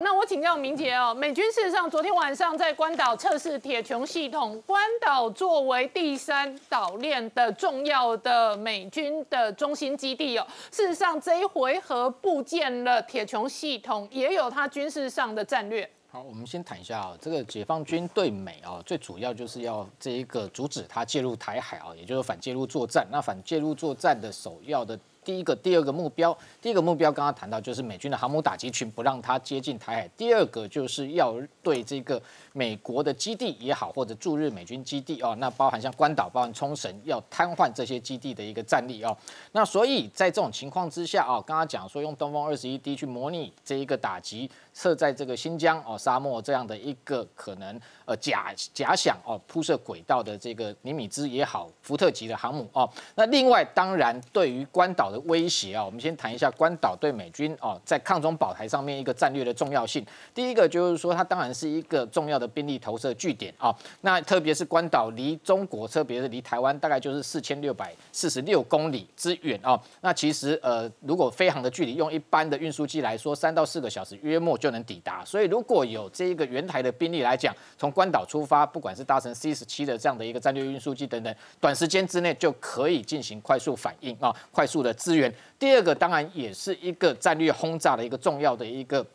那我请教明杰哦，美军事实上昨天晚上在关岛测试铁穹系统。关岛作为第三岛链的重要的美军的中心基地哦，事实上这一回合部建了铁穹系统，也有它军事上的战略。好，我们先谈一下啊，这个解放军对美啊，最主要就是要这一个阻止它介入台海啊，也就是反介入作战。那反介入作战的首要的。第一个、第二个目标，第一个目标刚刚谈到就是美军的航母打击群不让它接近台海，第二个就是要对这个美国的基地也好，或者驻日美军基地哦，那包含像关岛、包含冲绳，要瘫痪这些基地的一个战力哦。那所以在这种情况之下啊，刚刚讲说用东风二十一 D 去模拟这一个打击，设在这个新疆哦沙漠这样的一个可能呃假假想哦铺设轨道的这个尼米兹也好，福特级的航母哦。那另外当然对于关岛的威胁啊！我们先谈一下关岛对美军啊在抗中保台上面一个战略的重要性。第一个就是说，它当然是一个重要的兵力投射据点啊。那特别是关岛离中国，特别是离台湾，大概就是四千六百四十六公里之远啊。那其实呃，如果飞航的距离用一般的运输机来说，三到四个小时约莫就能抵达。所以如果有这一个原台的兵力来讲，从关岛出发，不管是搭乘 C 十七的这样的一个战略运输机等等，短时间之内就可以进行快速反应啊，快速的。资源，第二个当然也是一个战略轰炸的一个重要的一个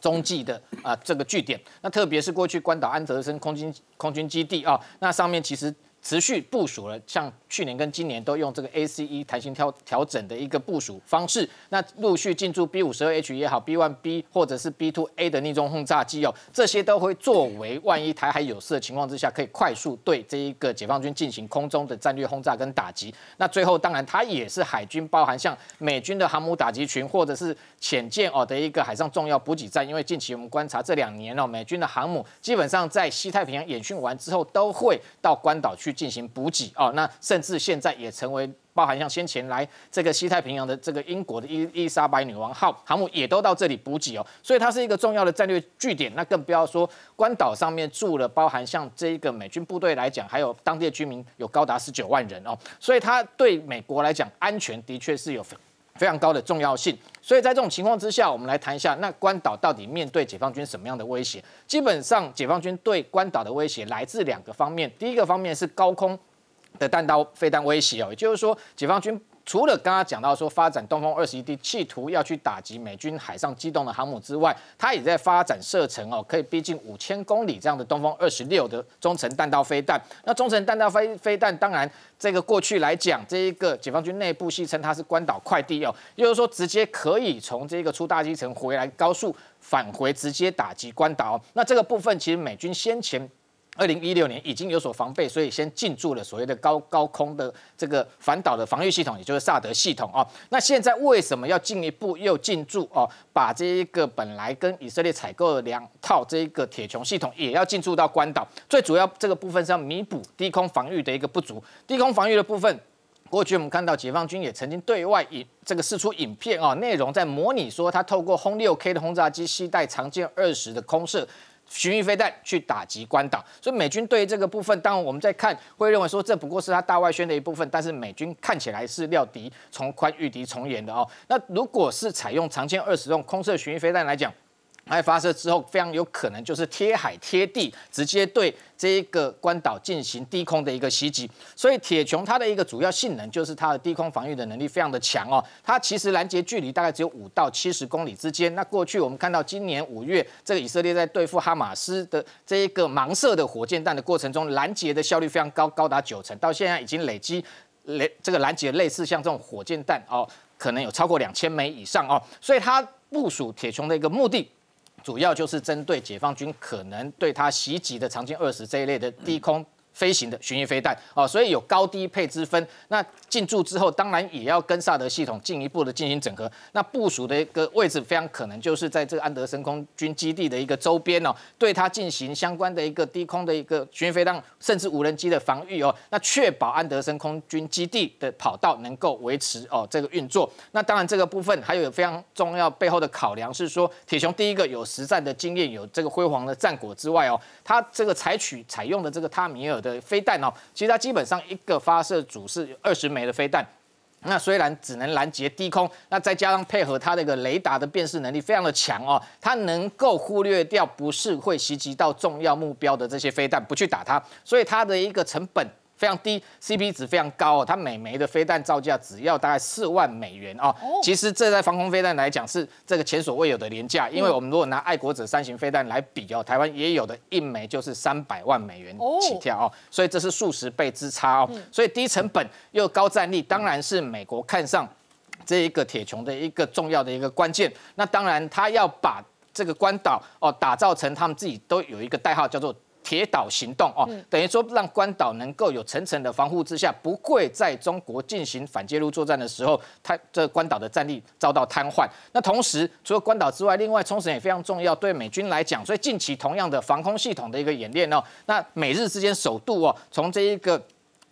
踪迹的啊这个据点，那特别是过去关岛安德森空军空军基地啊，那上面其实。持续部署了，像去年跟今年都用这个 A C E 弹性调调整的一个部署方式，那陆续进驻 B 五十二 H 也好，B one B 或者是 B two A 的逆中轰炸机哦，这些都会作为万一台海有事的情况之下，可以快速对这一个解放军进行空中的战略轰炸跟打击。那最后当然它也是海军，包含像美军的航母打击群或者是潜舰哦的一个海上重要补给站，因为近期我们观察这两年哦，美军的航母基本上在西太平洋演训完之后，都会到关岛去。进行补给啊，那甚至现在也成为包含像先前来这个西太平洋的这个英国的伊丽莎白女王号航母也都到这里补给哦，所以它是一个重要的战略据点。那更不要说关岛上面住了，包含像这一个美军部队来讲，还有当地的居民有高达十九万人哦，所以它对美国来讲安全的确是有。非常高的重要性，所以在这种情况之下，我们来谈一下那关岛到底面对解放军什么样的威胁？基本上，解放军对关岛的威胁来自两个方面，第一个方面是高空的弹道飞弹威胁哦，也就是说解放军。除了刚刚讲到说发展东风二十一 D，企图要去打击美军海上机动的航母之外，它也在发展射程哦，可以逼近五千公里这样的东风二十六的中程弹道飞弹。那中程弹道飞飞弹，当然这个过去来讲，这一个解放军内部戏称它是关岛快递哦，就是说直接可以从这个出大气层回来高速返回，直接打击关岛。那这个部分其实美军先前。二零一六年已经有所防备，所以先进驻了所谓的高高空的这个反导的防御系统，也就是萨德系统啊。那现在为什么要进一步又进驻哦？把这一个本来跟以色列采购的两套这一个铁穹系统也要进驻到关岛，最主要这个部分是要弥补低空防御的一个不足。低空防御的部分，过去我们看到解放军也曾经对外以这个试出影片啊，内容在模拟说他透过轰六 K 的轰炸机携带长剑二十的空射。巡弋飞弹去打击关岛，所以美军对这个部分，当然我们在看会认为说，这不过是他大外宣的一部分，但是美军看起来是料敌从宽，御敌从严的哦。那如果是采用长剑二十这种空射巡弋飞弹来讲，来发射之后，非常有可能就是贴海贴地，直接对这一个关岛进行低空的一个袭击。所以，铁穹它的一个主要性能就是它的低空防御的能力非常的强哦。它其实拦截距离大概只有五到七十公里之间。那过去我们看到，今年五月这个以色列在对付哈马斯的这一个盲射的火箭弹的过程中，拦截的效率非常高，高达九成。到现在已经累积累这个拦截类似像这种火箭弹哦，可能有超过两千枚以上哦。所以，它部署铁穹的一个目的。主要就是针对解放军可能对他袭击的长剑二十这一类的低空。飞行的巡弋飞弹哦，所以有高低配之分。那进驻之后，当然也要跟萨德系统进一步的进行整合。那部署的一个位置非常可能就是在这个安德森空军基地的一个周边哦，对它进行相关的一个低空的一个巡弋飞弹，甚至无人机的防御哦。那确保安德森空军基地的跑道能够维持哦这个运作。那当然这个部分还有非常重要背后的考量是说，铁雄第一个有实战的经验，有这个辉煌的战果之外哦，他这个采取采用的这个塔米尔。的飞弹哦，其实它基本上一个发射组是二十枚的飞弹，那虽然只能拦截低空，那再加上配合它的一个雷达的辨识能力非常的强哦，它能够忽略掉不是会袭击到重要目标的这些飞弹，不去打它，所以它的一个成本。非常低，CP 值非常高哦，它每枚的飞弹造价只要大概四万美元哦。其实这在防空飞弹来讲是这个前所未有的廉价，因为我们如果拿爱国者三型飞弹来比哦，台湾也有的一枚就是三百万美元起跳哦，所以这是数十倍之差哦。所以低成本又高战力，当然是美国看上这一个铁穹的一个重要的一个关键。那当然，他要把这个关岛哦打造成他们自己都有一个代号叫做。铁岛行动哦，等于说让关岛能够有层层的防护之下，不会在中国进行反介入作战的时候，它这关岛的战力遭到瘫痪。那同时，除了关岛之外，另外冲绳也非常重要，对美军来讲。所以近期同样的防空系统的一个演练哦，那美日之间首度哦，从这一个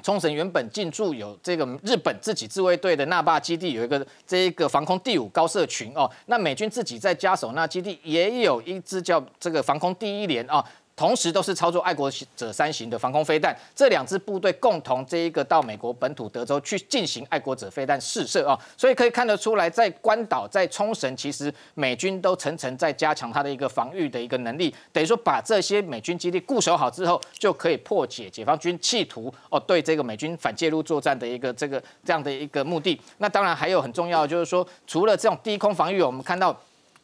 冲绳原本进驻有这个日本自己自卫队的那霸基地，有一个这一个防空第五高射群哦，那美军自己在加守那基地也有一支叫这个防空第一连哦，同时都是操作爱国者三型的防空飞弹，这两支部队共同这一个到美国本土德州去进行爱国者飞弹试射啊，所以可以看得出来，在关岛、在冲绳，其实美军都层层在加强它的一个防御的一个能力，等于说把这些美军基地固守好之后，就可以破解解放军企图哦对这个美军反介入作战的一个这个这样的一个目的。那当然还有很重要就是说，除了这种低空防御，我们看到。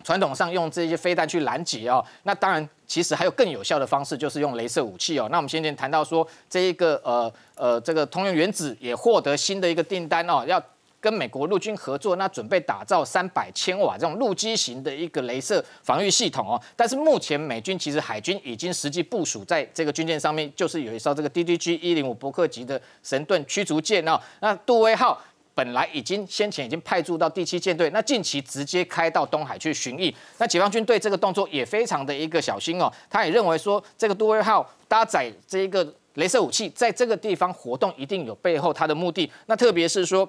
传统上用这些飞弹去拦截哦，那当然，其实还有更有效的方式，就是用镭射武器哦。那我们先前谈到说，这一个呃呃，这个通用原子也获得新的一个订单哦，要跟美国陆军合作，那准备打造三百千瓦这种陆基型的一个镭射防御系统哦。但是目前美军其实海军已经实际部署在这个军舰上面，就是有一艘这个 DDG 一零五伯克级的神盾驱逐舰哦，那杜威号。本来已经先前已经派驻到第七舰队，那近期直接开到东海去巡弋。那解放军对这个动作也非常的一个小心哦。他也认为说，这个杜威号搭载这一个镭射武器，在这个地方活动一定有背后它的目的。那特别是说，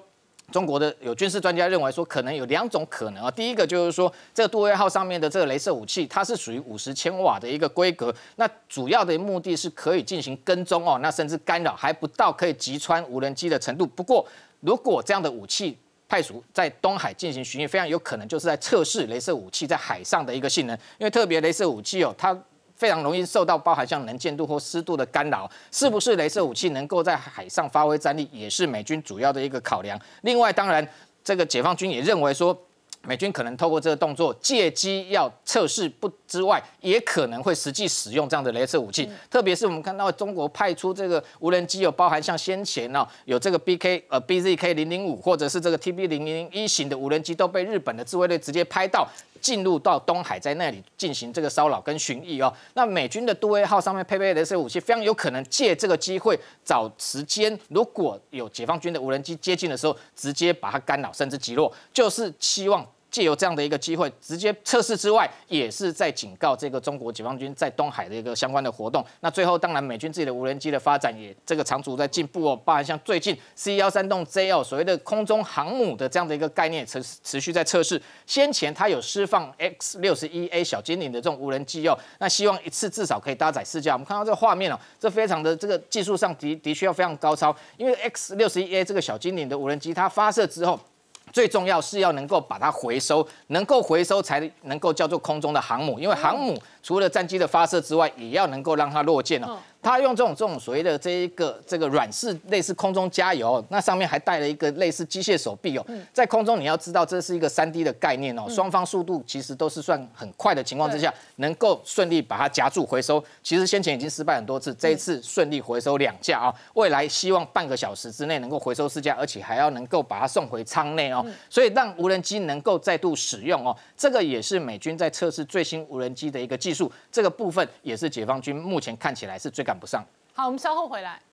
中国的有军事专家认为说，可能有两种可能啊。第一个就是说，这个杜威号上面的这个镭射武器，它是属于五十千瓦的一个规格。那主要的目的是可以进行跟踪哦，那甚至干扰还不到可以击穿无人机的程度。不过，如果这样的武器派出在东海进行巡弋，非常有可能就是在测试镭射武器在海上的一个性能。因为特别镭射武器哦，它非常容易受到包含像能见度或湿度的干扰。是不是镭射武器能够在海上发挥战力，也是美军主要的一个考量。另外，当然这个解放军也认为说。美军可能透过这个动作借机要测试，不之外也可能会实际使用这样的镭射武器。特别是我们看到中国派出这个无人机，有包含像先前哦有这个 B K 呃 B Z K 零零五或者是这个 T B 零零一型的无人机，都被日本的自卫队直接拍到进入到东海，在那里进行这个骚扰跟巡弋哦。那美军的杜威号上面配备镭射武器，非常有可能借这个机会找时间，如果有解放军的无人机接近的时候，直接把它干扰甚至击落，就是期望。借由这样的一个机会，直接测试之外，也是在警告这个中国解放军在东海的一个相关的活动。那最后，当然美军自己的无人机的发展也这个长足在进步哦。包括像最近 C 幺三栋 ZL 所谓的空中航母的这样的一个概念，持持续在测试。先前它有释放 X 六十一 A 小精灵的这种无人机哦。那希望一次至少可以搭载四架。我们看到这个画面哦，这非常的这个技术上的的确要非常高超，因为 X 六十一 A 这个小精灵的无人机它发射之后。最重要是要能够把它回收，能够回收才能够叫做空中的航母。因为航母除了战机的发射之外，也要能够让它落舰了。他用这种这种所谓的这一个这个软式类似空中加油，那上面还带了一个类似机械手臂哦，在空中你要知道这是一个三 D 的概念哦，双方速度其实都是算很快的情况之下，能够顺利把它夹住回收。其实先前已经失败很多次，这一次顺利回收两架啊，未来希望半个小时之内能够回收四架，而且还要能够把它送回舱内哦，所以让无人机能够再度使用哦，这个也是美军在测试最新无人机的一个技术，这个部分也是解放军目前看起来是最。赶不上。好，我们稍后回来。